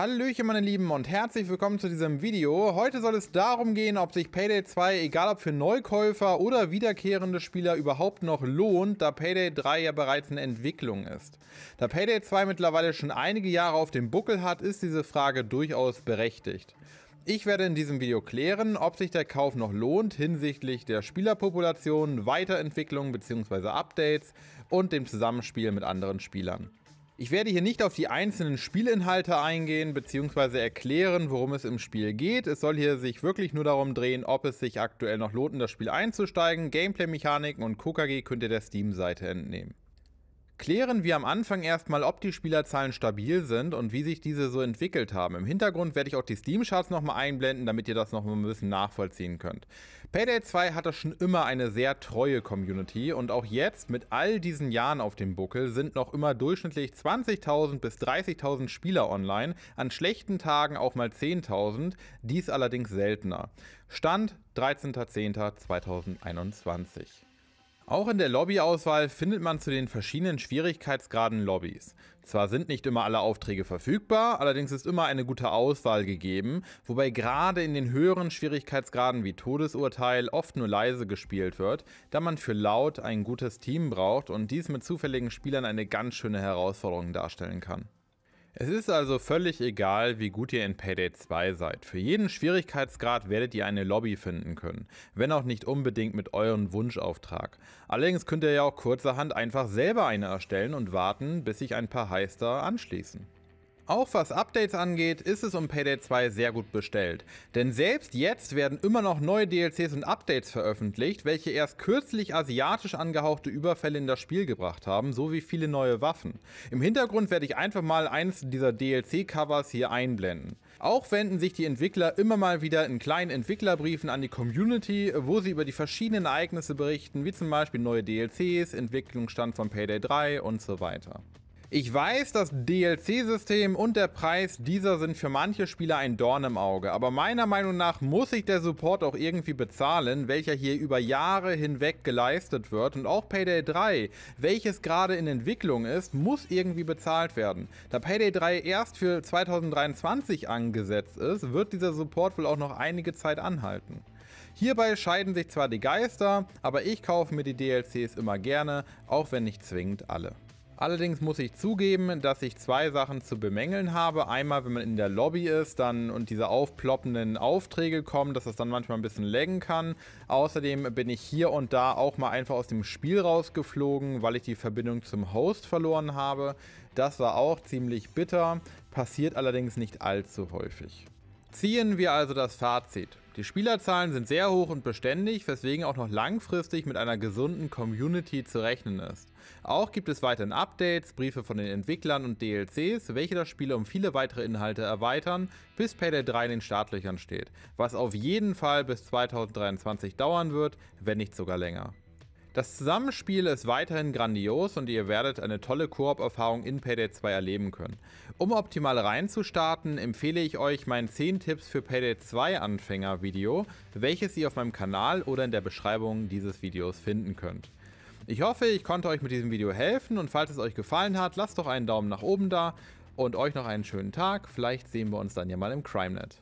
Hallöchen meine Lieben und herzlich willkommen zu diesem Video. Heute soll es darum gehen, ob sich Payday 2, egal ob für Neukäufer oder wiederkehrende Spieler, überhaupt noch lohnt, da Payday 3 ja bereits in Entwicklung ist. Da Payday 2 mittlerweile schon einige Jahre auf dem Buckel hat, ist diese Frage durchaus berechtigt. Ich werde in diesem Video klären, ob sich der Kauf noch lohnt hinsichtlich der Spielerpopulation, Weiterentwicklung bzw. Updates und dem Zusammenspiel mit anderen Spielern. Ich werde hier nicht auf die einzelnen Spielinhalte eingehen bzw. erklären, worum es im Spiel geht. Es soll hier sich wirklich nur darum drehen, ob es sich aktuell noch lohnt, in das Spiel einzusteigen. Gameplay-Mechaniken und KKG könnt ihr der Steam-Seite entnehmen. Klären wir am Anfang erstmal, ob die Spielerzahlen stabil sind und wie sich diese so entwickelt haben. Im Hintergrund werde ich auch die Steam-Charts nochmal einblenden, damit ihr das nochmal ein bisschen nachvollziehen könnt. Payday 2 hatte schon immer eine sehr treue Community und auch jetzt mit all diesen Jahren auf dem Buckel sind noch immer durchschnittlich 20.000 bis 30.000 Spieler online, an schlechten Tagen auch mal 10.000, dies allerdings seltener. Stand 13.10.2021. Auch in der Lobbyauswahl findet man zu den verschiedenen Schwierigkeitsgraden Lobbys. Zwar sind nicht immer alle Aufträge verfügbar, allerdings ist immer eine gute Auswahl gegeben, wobei gerade in den höheren Schwierigkeitsgraden wie Todesurteil oft nur leise gespielt wird, da man für laut ein gutes Team braucht und dies mit zufälligen Spielern eine ganz schöne Herausforderung darstellen kann. Es ist also völlig egal, wie gut ihr in Payday 2 seid. Für jeden Schwierigkeitsgrad werdet ihr eine Lobby finden können, wenn auch nicht unbedingt mit eurem Wunschauftrag. Allerdings könnt ihr ja auch kurzerhand einfach selber eine erstellen und warten, bis sich ein paar Heister anschließen. Auch was Updates angeht, ist es um Payday 2 sehr gut bestellt. Denn selbst jetzt werden immer noch neue DLCs und Updates veröffentlicht, welche erst kürzlich asiatisch angehauchte Überfälle in das Spiel gebracht haben, sowie viele neue Waffen. Im Hintergrund werde ich einfach mal eines dieser DLC-Covers hier einblenden. Auch wenden sich die Entwickler immer mal wieder in kleinen Entwicklerbriefen an die Community, wo sie über die verschiedenen Ereignisse berichten, wie zum Beispiel neue DLCs, Entwicklungsstand von Payday 3 und so weiter. Ich weiß, das DLC-System und der Preis dieser sind für manche Spieler ein Dorn im Auge, aber meiner Meinung nach muss sich der Support auch irgendwie bezahlen, welcher hier über Jahre hinweg geleistet wird und auch Payday 3, welches gerade in Entwicklung ist, muss irgendwie bezahlt werden. Da Payday 3 erst für 2023 angesetzt ist, wird dieser Support wohl auch noch einige Zeit anhalten. Hierbei scheiden sich zwar die Geister, aber ich kaufe mir die DLCs immer gerne, auch wenn nicht zwingend alle. Allerdings muss ich zugeben, dass ich zwei Sachen zu bemängeln habe. Einmal, wenn man in der Lobby ist dann und diese aufploppenden Aufträge kommen, dass das dann manchmal ein bisschen laggen kann. Außerdem bin ich hier und da auch mal einfach aus dem Spiel rausgeflogen, weil ich die Verbindung zum Host verloren habe. Das war auch ziemlich bitter, passiert allerdings nicht allzu häufig. Ziehen wir also das Fazit. Die Spielerzahlen sind sehr hoch und beständig, weswegen auch noch langfristig mit einer gesunden Community zu rechnen ist. Auch gibt es weiterhin Updates, Briefe von den Entwicklern und DLCs, welche das Spiel um viele weitere Inhalte erweitern, bis Payday 3 in den Startlöchern steht, was auf jeden Fall bis 2023 dauern wird, wenn nicht sogar länger. Das Zusammenspiel ist weiterhin grandios und ihr werdet eine tolle Koop-Erfahrung in Payday 2 erleben können. Um optimal reinzustarten, empfehle ich euch mein 10 Tipps für Payday 2 Anfänger Video, welches ihr auf meinem Kanal oder in der Beschreibung dieses Videos finden könnt. Ich hoffe, ich konnte euch mit diesem Video helfen und falls es euch gefallen hat, lasst doch einen Daumen nach oben da und euch noch einen schönen Tag. Vielleicht sehen wir uns dann ja mal im CrimeNet.